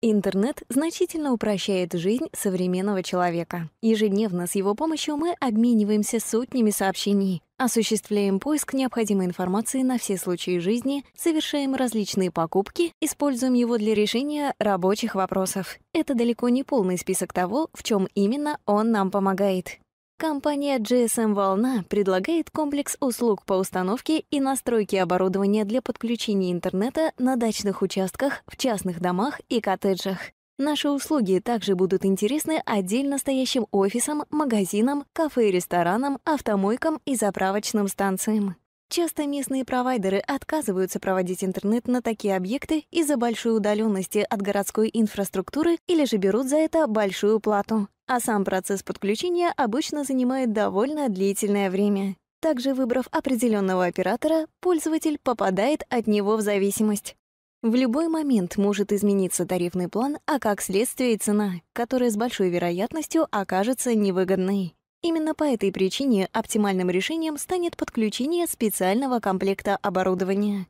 Интернет значительно упрощает жизнь современного человека. Ежедневно с его помощью мы обмениваемся сотнями сообщений, осуществляем поиск необходимой информации на все случаи жизни, совершаем различные покупки, используем его для решения рабочих вопросов. Это далеко не полный список того, в чем именно он нам помогает. Компания GSM Волна предлагает комплекс услуг по установке и настройке оборудования для подключения интернета на дачных участках, в частных домах и коттеджах. Наши услуги также будут интересны отдельно стоящим офисам, магазинам, кафе и ресторанам, автомойкам и заправочным станциям. Часто местные провайдеры отказываются проводить интернет на такие объекты из-за большой удаленности от городской инфраструктуры или же берут за это большую плату а сам процесс подключения обычно занимает довольно длительное время. Также выбрав определенного оператора, пользователь попадает от него в зависимость. В любой момент может измениться тарифный план, а как следствие и цена, которая с большой вероятностью окажется невыгодной. Именно по этой причине оптимальным решением станет подключение специального комплекта оборудования.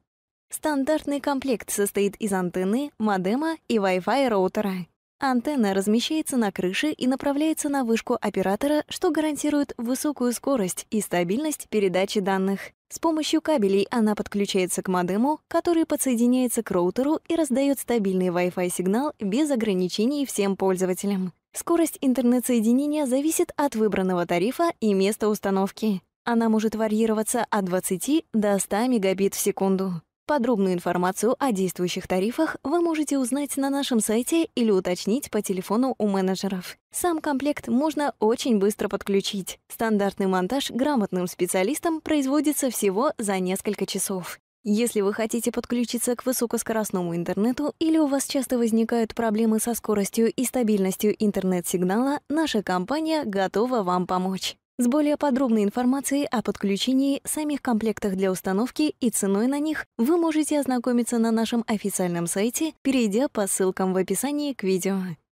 Стандартный комплект состоит из антенны, модема и Wi-Fi роутера. Антенна размещается на крыше и направляется на вышку оператора, что гарантирует высокую скорость и стабильность передачи данных. С помощью кабелей она подключается к модему, который подсоединяется к роутеру и раздает стабильный Wi-Fi сигнал без ограничений всем пользователям. Скорость интернет-соединения зависит от выбранного тарифа и места установки. Она может варьироваться от 20 до 100 мегабит в секунду. Подробную информацию о действующих тарифах вы можете узнать на нашем сайте или уточнить по телефону у менеджеров. Сам комплект можно очень быстро подключить. Стандартный монтаж грамотным специалистам производится всего за несколько часов. Если вы хотите подключиться к высокоскоростному интернету или у вас часто возникают проблемы со скоростью и стабильностью интернет-сигнала, наша компания готова вам помочь с более подробной информацией о подключении, самих комплектах для установки и ценой на них вы можете ознакомиться на нашем официальном сайте, перейдя по ссылкам в описании к видео.